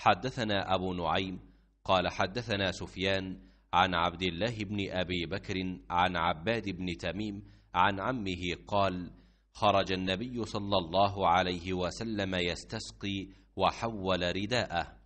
حدثنا أبو نعيم قال حدثنا سفيان عن عبد الله بن أبي بكر عن عباد بن تميم عن عمه قال خرج النبي صلى الله عليه وسلم يستسقي وحول رداءه